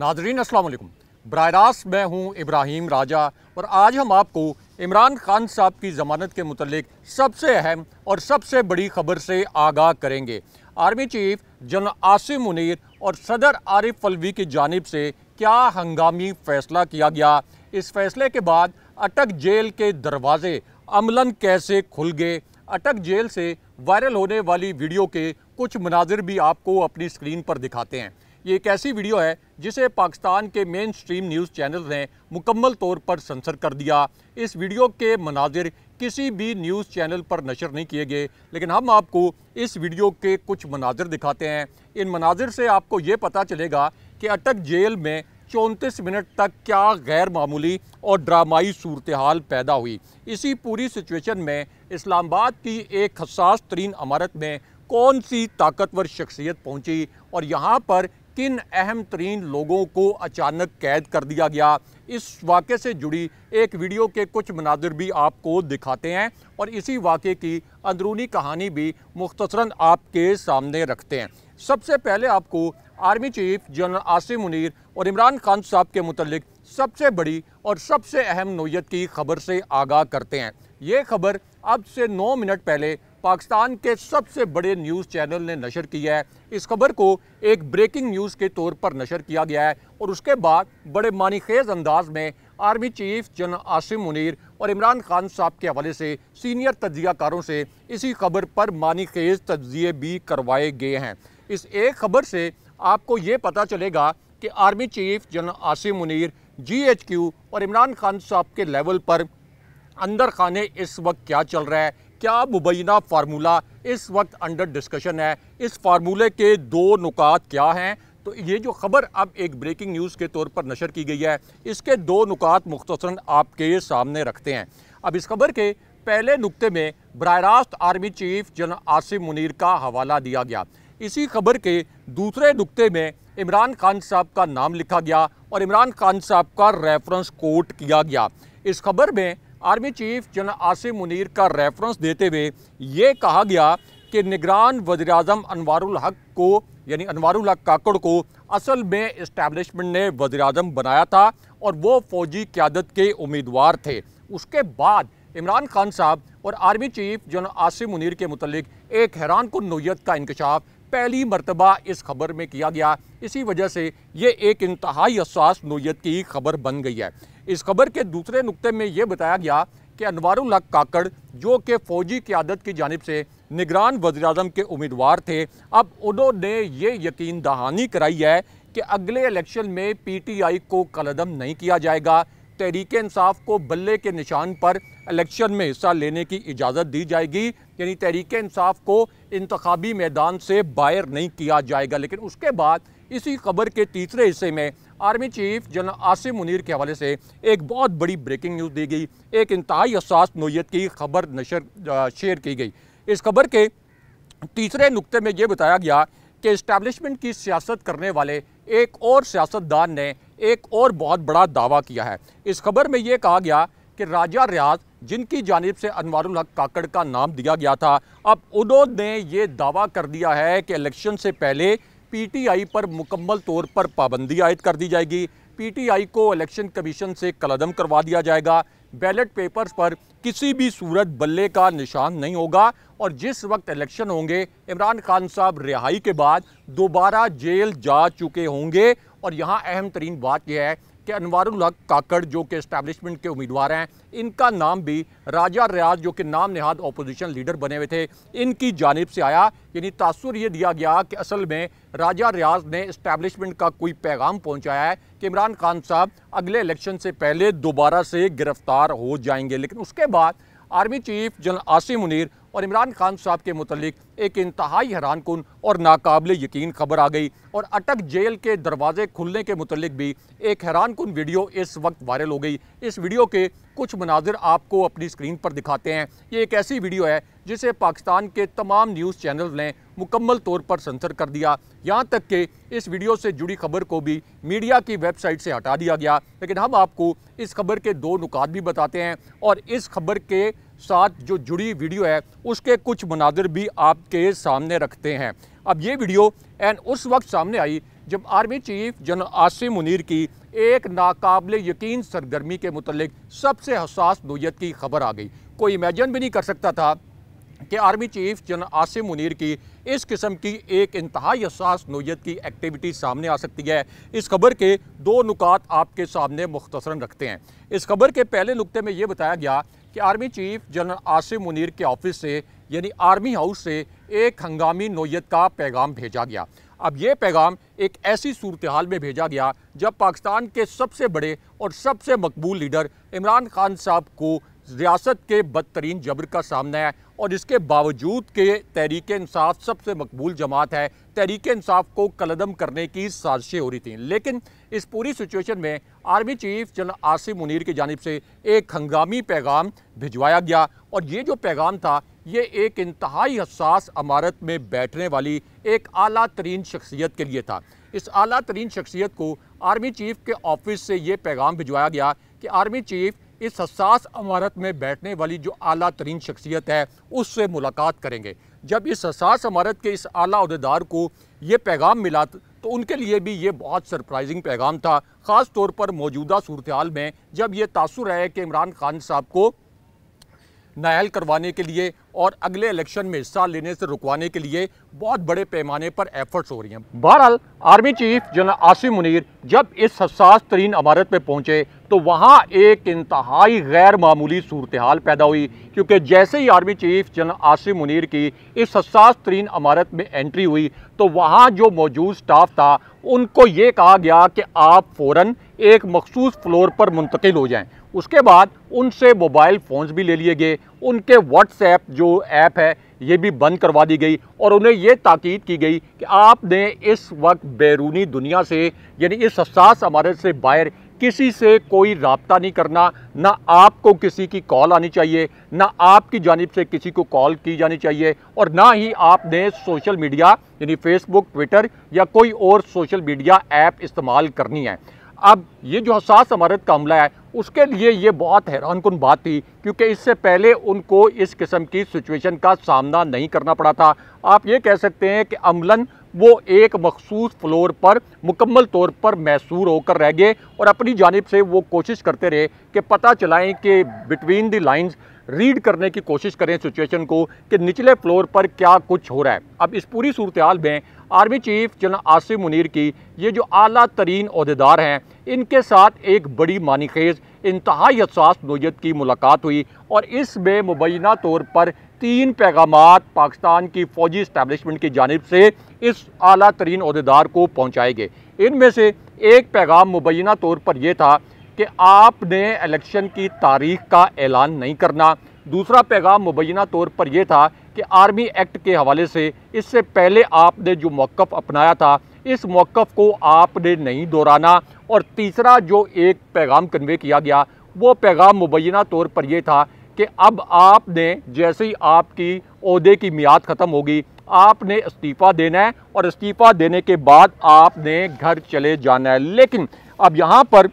नाजरीन असलकुम बर रास्त मैं हूँ इब्राहिम राजा और आज हम आपको इमरान खान साहब की ज़मानत के मतलब सबसे अहम और सबसे बड़ी खबर से आगाह करेंगे army chief general Asim Munir और सदर आरिफ फलवी की जानब से क्या हंगामी फ़ैसला किया गया इस फैसले के बाद अटक जेल के दरवाजे अमलन कैसे खुल गए अटक जेल से वायरल होने वाली वीडियो के कुछ मनाजिर भी आपको अपनी स्क्रीन पर दिखाते हैं ये एक ऐसी वीडियो है जिसे पाकिस्तान के मेन स्ट्रीम न्यूज़ चैनल ने मुकम्मल तौर पर सेंसर कर दिया इस वीडियो के मनाजिर किसी भी न्यूज़ चैनल पर नशर नहीं किए गए लेकिन हम आपको इस वीडियो के कुछ मनाजिर दिखाते हैं इन मनाजिर से आपको ये पता चलेगा कि अटक जेल में चौंतीस मिनट तक क्या गैर मामूली और ड्रामाई सूरत हाल पैदा हुई इसी पूरी सिचुएशन में इस्लामाबाद की एक हसास तरीन अमारत में कौन सी ताकतवर शख्सियत पहुंची और यहाँ पर किन अहम तरीन लोगों को अचानक कैद कर दिया गया इस वाक़े से जुड़ी एक वीडियो के कुछ मनाजिर भी आपको दिखाते हैं और इसी वाक़े की अंदरूनी कहानी भी मुख्तसरा आपके सामने रखते हैं सबसे पहले आपको army chief general Asim Munir और इमरान खान साहब के मतलब सबसे बड़ी और सबसे अहम नोयत की खबर से आगाह करते हैं ये खबर अब से नौ मिनट पहले पाकिस्तान के सबसे बड़े न्यूज़ चैनल ने नशर किया है इस खबर को एक ब्रेकिंग न्यूज़ के तौर पर नशर किया गया है और उसके बाद बड़े मानी खेज अंदाज में आर्मी चीफ जन आसिम मुनीर और इमरान खान साहब के हवाले से सीनियर तजियाकारों से इसी खबर पर मानी खेज़ तजिए भी करवाए गए हैं इस एक खबर से आपको ये पता चलेगा कि आर्मी चीफ जन आसिम मुनीर जी और इमरान खान साहब के लेवल पर अंदर खाने इस वक्त क्या चल रहा है क्या मुबैना फार्मूला इस वक्त अंडर डिस्कशन है इस फार्मूले के दो नुकात क्या हैं तो ये जो ख़बर अब एक ब्रेकिंग न्यूज़ के तौर पर नशर की गई है इसके दो नुकात मुख्तर आपके सामने रखते हैं अब इस खबर के पहले नुकते में बर रास्त army chief general Asim Munir का हवाला दिया गया इसी खबर के दूसरे नुकते में इमरान खान साहब का नाम लिखा गया और इमरान खान साहब का रेफरेंस कोट किया गया इस खबर में army chief general Asif Munir का रेफरेंस देते हुए ये कहा गया कि निगरान वजी अजम अनवारुल हक को यानी अनवारुल हक काकड़ को असल में इस्टेबलिशमेंट ने वजी अजम बनाया था और वो फौजी क्यादत के उम्मीदवार थे उसके बाद इमरान खान साहब और army chief general Asif Munir के मतलब एक हैरान को नोयत का इंकशाफ पहली मरतबा इस खबर में किया गया इसी वजह से ये एक इंतहाई हसास नोयत की खबर बन गई है इस खबर के दूसरे नुकते में ये बताया गया कि अनवारुल हक काकड़ जो कि फौजी क्यादत की जानब से निगरान वजी के उम्मीदवार थे अब उन्होंने ये यकीन दहानी कराई है कि अगले इलेक्शन में पी टी आई को कलदम नहीं किया जाएगा तहरीक इंसाफ को बल्ले के निशान पर इलेक्शन में हिस्सा लेने की इजाज़त दी जाएगी यानी तहरीक इंसाफ को इंतबी मैदान से बाहर नहीं किया जाएगा लेकिन उसके बाद इसी खबर के तीसरे हिस्से में army chief general Asif Munir के हवाले से एक बहुत बड़ी ब्रेकिंग न्यूज़ दी गई एक इंतहाई असास नोयत की खबर नशर शेयर की गई इस खबर के तीसरे नुक्ते में ये बताया गया कि इस्टेबलिशमेंट की सियासत करने वाले एक और सियासतदान ने एक और बहुत बड़ा दावा किया है इस खबर में ये कहा गया कि राजा रियाज जिनकी जानब से अनवारुल हक काकड़ का नाम दिया गया था अब उन्होंने ये दावा कर दिया है कि इलेक्शन से पहले पीटीआई पर मुकम्मल तौर पर पाबंदी आयद कर दी जाएगी पीटीआई को इलेक्शन कमीशन से कलदम करवा दिया जाएगा बैलेट पेपर्स पर किसी भी सूरत बल्ले का निशान नहीं होगा और जिस वक्त इलेक्शन होंगे इमरान खान साहब रिहाई के बाद दोबारा जेल जा चुके होंगे और यहाँ अहम तरीन बात यह है कि अनवारुल हक काकड़ जो कि इस्टेब्लिशमेंट के उम्मीदवार हैं इनका नाम भी राजा रियाज जो कि नाम नहाद अपोजिशन लीडर बने हुए थे इनकी जानब से आया यानी तासर ये दिया गया कि असल में राजा रियाज ने इस्टेब्लिशमेंट का कोई पैगाम पहुँचाया है कि इमरान खान साहब अगले इलेक्शन से पहले दोबारा से गिरफ्तार हो जाएंगे लेकिन उसके बाद army chief general Asim Munir और इमरान खान साहब के मुतलिक एक इंतहाई हैरान कन और नाकबिल यकीन खबर आ गई और अटक जेल के दरवाजे खुलने के मुतलिक भी एक हैरान कन वीडियो इस वक्त वायरल हो गई इस वीडियो के कुछ मनाजिर आपको अपनी स्क्रीन पर दिखाते हैं ये एक ऐसी वीडियो है जिसे पाकिस्तान के तमाम न्यूज़ चैनल ने मुकम्मल तौर पर सेंसर कर दिया यहाँ तक कि इस वीडियो से जुड़ी खबर को भी मीडिया की वेबसाइट से हटा दिया गया लेकिन हम आपको इस खबर के दो नुकात भी बताते हैं और इस खबर के साथ जो जुड़ी वीडियो है उसके कुछ मनादिर भी आपके सामने रखते हैं अब ये वीडियो एन उस वक्त सामने आई जब army chief general Asim Munir की एक नाकबले यकीन सरगर्मी के मतलब सबसे हसास नोयत की खबर आ गई कोई इमेजन भी नहीं कर सकता था कि army chief general Asim Munir की इस किस्म की एक इंतहाई हसास नोयत की एक्टिविटी सामने आ सकती है इस खबर के दो नुकात आपके सामने मुख्तसरन रखते हैं इस खबर के पहले नुकते में ये बताया गया कि army chief general Asif Munir के ऑफिस से यानी आर्मी हाउस से एक हंगामी नोयत का पैगाम भेजा गया अब ये पैगाम एक ऐसी सूरत हाल में भेजा गया जब पाकिस्तान के सबसे बड़े और सबसे मकबूल लीडर इमरान खान साहब को रियासत के बदतरीन जबर का सामना है और इसके बावजूद के तहरीक इंसाफ सबसे मकबूल जमात है तहरीक इंसाफ को कलदम करने की साजिशें हो रही थी लेकिन इस पूरी सिचुएशन में army chief general Asif Munir की जानब से एक हंगामी पैगाम भिजवाया गया और ये जो पैगाम था ये एक इंतहाई हसास अमारत में बैठने वाली एक अला तरीन शख्सियत के लिए था इस अला तरीन शख्सियत को आर्मी चीफ के ऑफिस से ये पैगाम भिजवाया गया कि आर्मी चीफ इस हसास अमारत में बैठने वाली जो अली तरीन शख्सियत है उससे मुलाकात करेंगे जब इस हसास अमारत के इस आला अहदेदार को ये पैगाम मिला तो उनके लिए भी ये बहुत सरप्राइजिंग पैगाम था ख़ास तौर पर मौजूदा सूरत हाल में जब ये तासर है कि इमरान खान साहब को नायल करवाने के लिए और अगले इलेक्शन में हिस्सा लेने से रुकवाने के लिए बहुत बड़े पैमाने पर एफर्ट्स हो रही हैं बहरहाल army chief general Asim Munir जब इस हसास तरीन इमारत पर पहुंचे तो वहाँ एक इंतहाई गैर मामूली सूरत हाल पैदा हुई क्योंकि जैसे ही army chief general Asim Munir की इस हसास तरीन इमारत में एंट्री हुई तो वहाँ जो मौजूद स्टाफ था उनको ये कहा गया कि आप फ़ौर एक मखसूस फ्लोर पर मुंतकिल हो जाएँ उसके बाद उनसे मोबाइल फ़ोन्स भी ले लिए गए उनके व्हाट्सएप जो ऐप है ये भी बंद करवा दी गई और उन्हें ये ताकीद की गई कि आपने इस वक्त बैरूनी दुनिया से यानी इस हसास अमारत से बाहर किसी से कोई रबता नहीं करना ना आपको किसी की कॉल आनी चाहिए ना आपकी जानब से किसी को कॉल की जानी चाहिए और ना ही आपने सोशल मीडिया यानी फेसबुक ट्विटर या कोई और सोशल मीडिया ऐप इस्तेमाल करनी है अब ये जो हसास अमारत का हमला है उसके लिए ये बहुत हैरान कन बात थी क्योंकि इससे पहले उनको इस किस्म की सिचुएशन का सामना नहीं करना पड़ा था आप ये कह सकते हैं कि अमलन वो एक मखसूस फ्लोर पर मुकम्मल तौर पर मैसूर होकर रह गए और अपनी जानब से वो कोशिश करते रहे कि पता चलाएं कि बिटवीन दी लाइन्स रीड करने की कोशिश करें सिचुएशन को कि निचले फ्लोर पर क्या कुछ हो रहा है अब इस पूरी सूरत हाल में army chief general Asif Munir की ये जो अली तरीन अहदेदार हैं इनके साथ एक बड़ी मानी खेज़ इंतहाई हसास नोयत की मुलाकात हुई और इसमें मुबैना तौर पर तीन पैगाम पाकिस्तान की फ़ौजी इस्टेबलिशमेंट की जानब से इस अली तरीन अहदेदार को पहुँचाए गए इनमें से एक पैगाम मुबैना तौर पर यह था कि आपने इलेक्शन की तारीख का ऐलान नहीं करना दूसरा पैगाम मुबैना तौर पर यह था कि आर्मी एक्ट के हवाले से इससे पहले आपने जो मौक़ अपनाया था इस मौक़ को आपने नहीं दोहराना और तीसरा जो एक पैगाम कन्वे किया गया वो पैगाम मुबैना तौर पर यह था कि अब आपने जैसे ही आपकी अहदे की मियाद ख़त्म होगी आपने इस्तीफ़ा देना है और इस्तीफ़ा देने के बाद आपने घर चले जाना है लेकिन अब यहाँ पर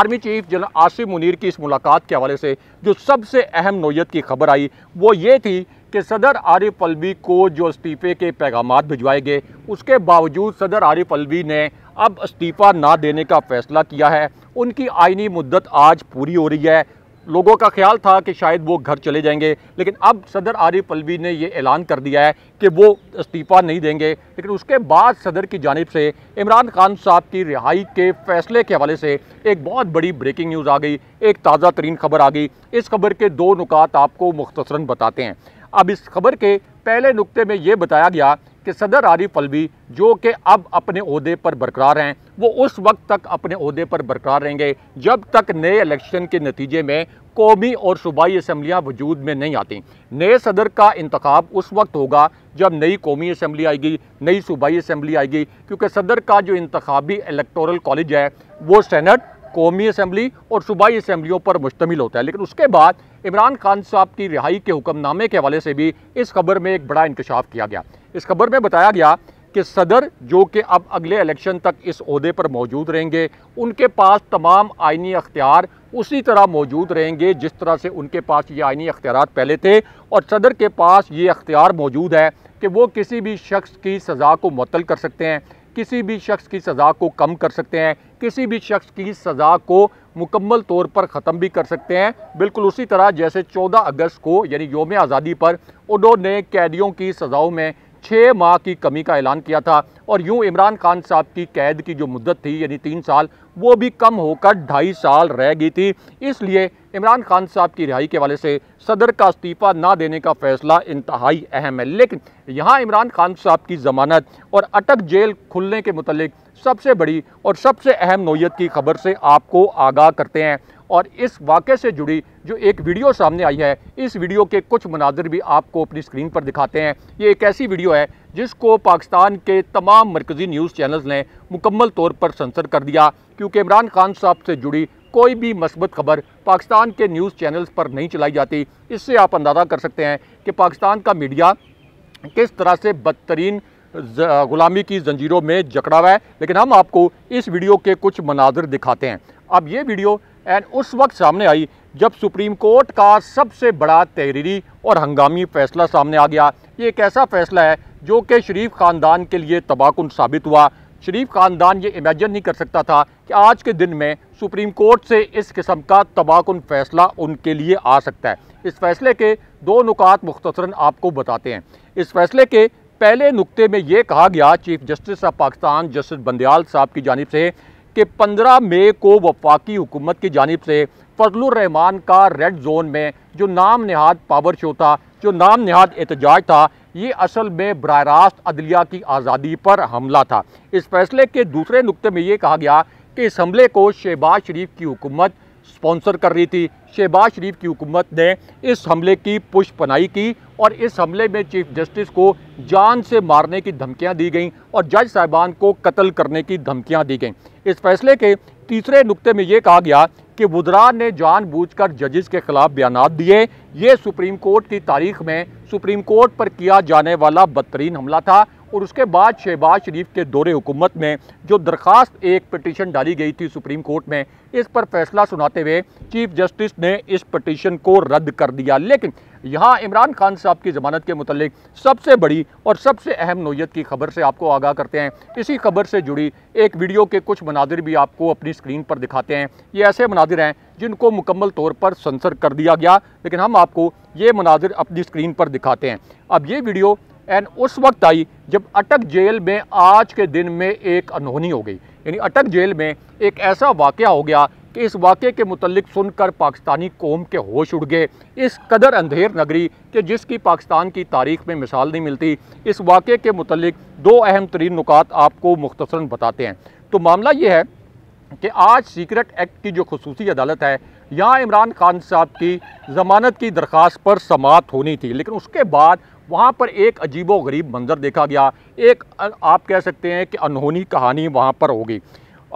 army chief general Asif Munir की इस मुलाकात के हवाले से जो सबसे अहम नोयत की खबर आई वो ये थी कि सदर आरिफ अलवी को जो इस्तीफ़े के पैगाम भिजवाए गए उसके बावजूद सदर आरिफ अलवी ने अब इस्तीफ़ा ना देने का फ़ैसला किया है उनकी आइनी मुद्दत आज पूरी हो रही है लोगों का ख्याल था कि शायद वो घर चले जाएंगे लेकिन अब सदर आरिफ अलवी ने ये ऐलान कर दिया है कि वो इस्तीफ़ा नहीं देंगे लेकिन उसके बाद सदर की जानब से इमरान खान साहब की रिहाई के फैसले के हवाले से एक बहुत बड़ी ब्रेकिंग न्यूज़ आ गई एक ताज़ा तरीन खबर आ गई इस खबर के दो नुकात आपको मुख्तसरा बताते हैं अब इस खबर के पहले नुकते में ये बताया गया कि सदर आरिफ अलवी जो कि अब अपने अहदे पर बरकरार हैं वो उस वक्त तक अपने अहदे पर बरकरार रहेंगे जब तक नए इलेक्शन के नतीजे में कौमी और सूबाई असम्बलियाँ वजूद में नहीं आती नए सदर का इंतखब उस वक्त होगा जब नई कौमी असम्बली आएगी नई सूबाई असम्बली आएगी क्योंकि सदर का जो इंतबी इलेक्टोरल कॉलेज है वो सैनट कौमी असम्बली और सूबाई असम्बलियों पर मुश्तमिल होता है लेकिन उसके बाद इमरान खान साहब की रिहाई के हुक्मनामे के हवाले से भी इस खबर में एक बड़ा इंकशाफ किया गया इस खबर में बताया गया कि सदर जो कि अब अगले इलेक्शन तक इस अहदे पर मौजूद रहेंगे उनके पास तमाम आइनी अख्तियार उसी तरह मौजूद रहेंगे जिस तरह से उनके पास ये आइनी अख्तियार पहले थे और सदर के पास ये अख्तियार मौजूद है कि वो किसी भी शख्स की सज़ा को मतल कर सकते हैं किसी भी शख्स की सज़ा को कम कर सकते हैं किसी भी शख्स की सज़ा को मुकम्मल तौर पर ख़त्म भी कर सकते हैं बिल्कुल उसी तरह जैसे 14 अगस्त को यानी योम आज़ादी पर उन्होंने कैदियों की सज़ाओं में छः माह की कमी का ऐलान किया था और यूँ इमरान खान साहब की कैद की जो मुद्दत थी यानी तीन साल वो भी कम होकर ढाई साल रह गई थी इसलिए इमरान खान साहब की रिहाई के वाले से सदर का इस्तीफ़ा ना देने का फैसला इंतहाई अहम है लेकिन यहाँ इमरान खान साहब की ज़मानत और अटक जेल खुलने के मतलब सबसे बड़ी और सबसे अहम नोयत की खबर से आपको आगाह करते हैं और इस वाक़े से जुड़ी जो एक वीडियो सामने आई है इस वीडियो के कुछ मनाजिर भी आपको अपनी स्क्रीन पर दिखाते हैं ये एक ऐसी वीडियो है जिसको पाकिस्तान के तमाम मरकज़ी न्यूज़ चैनल्स ने मुकम्मल तौर पर सेंसर कर दिया क्योंकि इमरान खान साहब से जुड़ी कोई भी मस्बत खबर पाकिस्तान के न्यूज़ चैनल्स पर नहीं चलाई जाती इससे आप अंदाज़ा कर सकते हैं कि पाकिस्तान का मीडिया किस तरह से बदतरीन ग़ुलामी की जंजीरों में जकड़ा हुआ है लेकिन हम आपको इस वीडियो के कुछ मनाजर दिखाते हैं अब ये वीडियो एंड उस वक्त सामने आई जब सुप्रीम कोर्ट का सबसे बड़ा तहरीरी और हंगामी फैसला सामने आ गया ये एक ऐसा फैसला है जो कि शरीफ ख़ानदान के लिए तबाहकुन साबित हुआ शरीफ ख़ानदान ये इमेजन नहीं कर सकता था कि आज के दिन में सुप्रीम कोर्ट से इस किस्म का तबाहकुन फैसला उनके लिए आ सकता है इस फैसले के दो नुकात मुख्तसरा आपको बताते हैं इस फैसले के पहले नुकते में ये कहा गया chief justice of Pakistan justice Bandial साहब की जानब से कि 15 मई को वफाकी हुकूमत की जानब से फजलरहमान का रेड जोन में जो नाम नहाद पावर शो था जो नाम नहाद एहतजाज था ये असल में बरह रास्त अदलिया की आज़ादी पर हमला था इस फैसले के दूसरे नुक्ते में ये कहा गया कि इस हमले को शहबाज शरीफ की हुकूमत स्पॉन्सर कर रही थी शहबाज शरीफ की हुकूमत ने इस हमले की पुष्पनाई की और इस हमले में चीफ जस्टिस को जान से मारने की धमकियां दी गईं और जज साहिबान को कत्ल करने की धमकियां दी गईं इस फैसले के तीसरे नुक्ते में ये कहा गया कि बुधरा ने जानबूझकर जजेस के खिलाफ बयान दिए ये सुप्रीम कोर्ट की तारीख में सुप्रीम कोर्ट पर किया जाने वाला बदतरीन हमला था और उसके बाद शहबाज शरीफ के दौरे हुकूमत में जो दरख्वास्त एक पटिशन डाली गई थी सुप्रीम कोर्ट में इस पर फैसला सुनाते हुए चीफ जस्टिस ने इस पटिशन को रद्द कर दिया लेकिन यहाँ इमरान खान साहब की ज़मानत के मतलब सबसे बड़ी और सबसे अहम नोयत की खबर से आपको आगाह करते हैं इसी खबर से जुड़ी एक वीडियो के कुछ मनाजिर भी आपको अपनी स्क्रीन पर दिखाते हैं ये ऐसे मनाजिर हैं जिनको मुकम्मल तौर पर सेंसर कर दिया गया लेकिन हम आपको ये मनाजिर अपनी स्क्रीन पर दिखाते हैं अब ये वीडियो एन उस वक्त आई जब अटक जेल में आज के दिन में एक अनहोनी हो गई यानी अटक जेल में एक ऐसा वाक़ हो गया कि इस वाक़े के मुतलक सुनकर पाकिस्तानी कौम के होश उड़ गए इस कदर अंधेर नगरी के जिसकी पाकिस्तान की तारीख में मिसाल नहीं मिलती इस वाक़े के मुतलक दो अहम तरीन नुकात आपको मुख्तसरा बताते हैं तो मामला ये है कि आज सीक्रेट एक्ट की जो खसूसी अदालत है यहाँ इमरान खान साहब की ज़मानत की दरख्वास्त पर समात होनी थी लेकिन उसके बाद वहाँ पर एक अजीबो गरीब मंजर देखा गया एक आप कह सकते हैं कि अनहोनी कहानी वहाँ पर होगी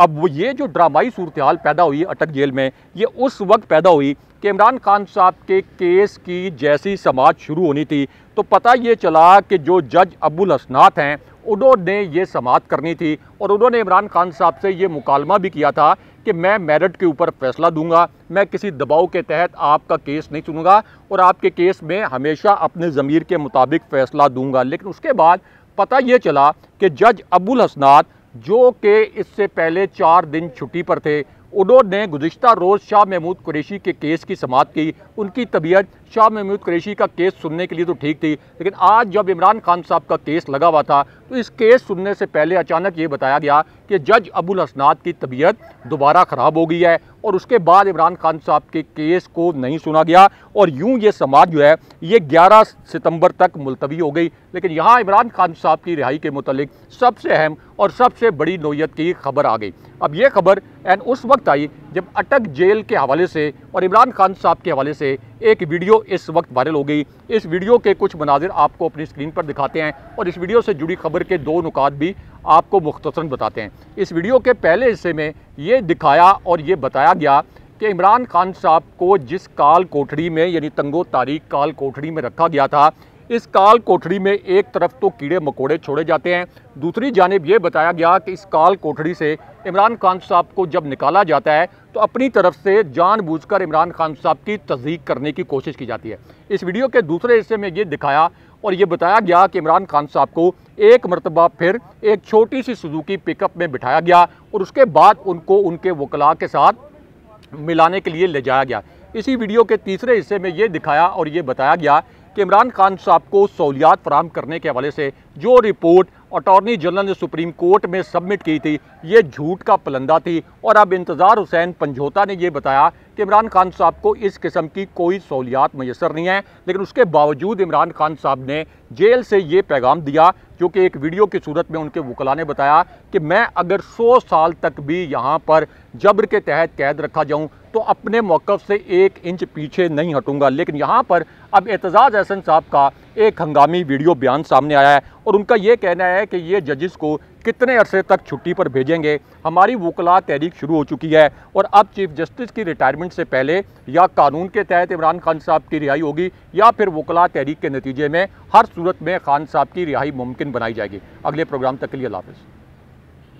अब वो ये जो ड्रामाई सूरत हाल पैदा हुई अटक जेल में ये उस वक्त पैदा हुई कि इमरान खान साहब के केस की जैसी समाज शुरू होनी थी तो पता ये चला कि जो जज अबुल हसनात हैं उन्होंने ये समात करनी थी और उन्होंने इमरान खान साहब से ये मुकालमा भी किया था कि मैं मेरिट के ऊपर फैसला दूंगा मैं किसी दबाव के तहत आपका केस नहीं सुनूंगा और आपके केस में हमेशा अपने ज़मीर के मुताबिक फ़ैसला दूंगा लेकिन उसके बाद पता ये चला कि जज अबुल हसनात जो कि इससे पहले चार दिन छुट्टी पर थे उन्होंने गुजशत रोज़ शाह महमूद कुरेशी के केस की समाप्त की उनकी तबीयत शाह महमूद कुरेशी का केस सुनने के लिए तो ठीक थी लेकिन आज जब इमरान खान साहब का केस लगा हुआ था तो इस केस सुनने से पहले अचानक ये बताया गया कि जज अबुल हसनात की तबीयत दोबारा ख़राब हो गई है और उसके बाद इमरान खान साहब के केस को नहीं सुना गया और यूं ये समाज जो है ये 11 सितंबर तक मुलतवी हो गई लेकिन यहाँ इमरान खान साहब की रिहाई के मतलब सबसे अहम और सबसे बड़ी नोयत की खबर आ गई अब ये खबर एन उस वक्त आई जब अटक जेल के हवाले से और इमरान खान साहब के हवाले से एक वीडियो इस वक्त वायरल हो गई इस वीडियो के कुछ मनाजिर आपको अपनी स्क्रीन पर दिखाते हैं और इस वीडियो से जुड़ी खबर के दो नुकात भी आपको मुख्तसर बताते हैं इस वीडियो के पहले हिस्से में ये दिखाया और ये बताया गया कि इमरान खान साहब को जिस काल कोठड़ी में यानी तंगो तारीख काल कोठड़ी में रखा गया था इस काल कोठड़ी में एक तरफ तो कीड़े मकोड़े छोड़े जाते हैं दूसरी जानब ये बताया गया कि इस काल कोठड़ी से इमरान खान साहब को जब निकाला जाता है तो अपनी तरफ से जानबूझकर इमरान खान साहब की तस्दीक करने की कोशिश की जाती है इस वीडियो के दूसरे हिस्से में ये दिखाया और ये बताया गया कि इमरान खान साहब को एक मरतबा फिर एक छोटी सी सुजुकी पिकअप में बिठाया गया और उसके बाद उनको उनके वकला के साथ मिलाने के लिए ले जाया गया इसी वीडियो के तीसरे हिस्से में ये दिखाया और ये बताया गया कि इमरान खान साहब को सहूलियात फराम करने के हवाले से जो रिपोर्ट अटॉर्नी जनरल ने सुप्रीम कोर्ट में सबमिट की थी ये झूठ का पलंदा थी और अब इंतज़ार हुसैन पंजोता ने यह बताया कि इमरान खान साहब को इस किस्म की कोई सहूलियात मैसर नहीं है लेकिन उसके बावजूद इमरान खान साहब ने जेल से ये पैगाम दिया जो कि एक वीडियो की सूरत में उनके वकला ने बताया कि मैं अगर 100 साल तक भी यहाँ पर जबर के तहत कैद रखा जाऊँ तो अपने मौक़ से एक इंच पीछे नहीं हटूँगा लेकिन यहाँ पर अब एतजाज़ अहसन साहब का एक हंगामी वीडियो बयान सामने आया है और उनका ये कहना है कि ये जजिस को कितने अरसे तक छुट्टी पर भेजेंगे हमारी वकला तहरीक शुरू हो चुकी है और अब चीफ जस्टिस की रिटायरमेंट से पहले या कानून के तहत इमरान खान साहब की रिहाई होगी या फिर वकला तहरीक के नतीजे में हर सूरत में खान साहब की रिहाई मुमकिन बनाई जाएगी अगले प्रोग्राम तक के लिए हाफिज़